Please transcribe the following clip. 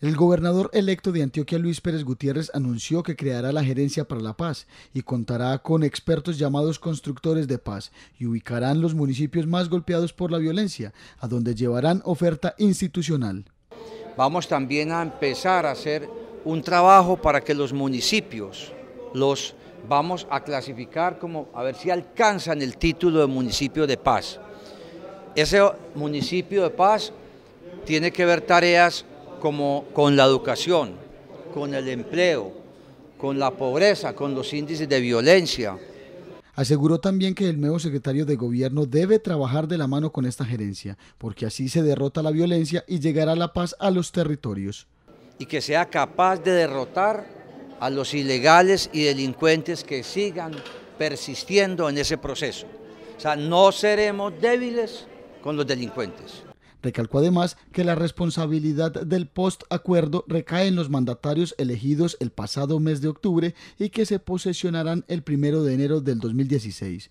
El gobernador electo de Antioquia, Luis Pérez Gutiérrez, anunció que creará la Gerencia para la Paz y contará con expertos llamados constructores de paz y ubicarán los municipios más golpeados por la violencia, a donde llevarán oferta institucional. Vamos también a empezar a hacer un trabajo para que los municipios los vamos a clasificar como a ver si alcanzan el título de municipio de paz. Ese municipio de paz tiene que ver tareas como con la educación, con el empleo, con la pobreza, con los índices de violencia. Aseguró también que el nuevo secretario de gobierno debe trabajar de la mano con esta gerencia, porque así se derrota la violencia y llegará la paz a los territorios. Y que sea capaz de derrotar a los ilegales y delincuentes que sigan persistiendo en ese proceso. O sea, no seremos débiles con los delincuentes. Recalcó además que la responsabilidad del post-acuerdo recae en los mandatarios elegidos el pasado mes de octubre y que se posesionarán el primero de enero del 2016.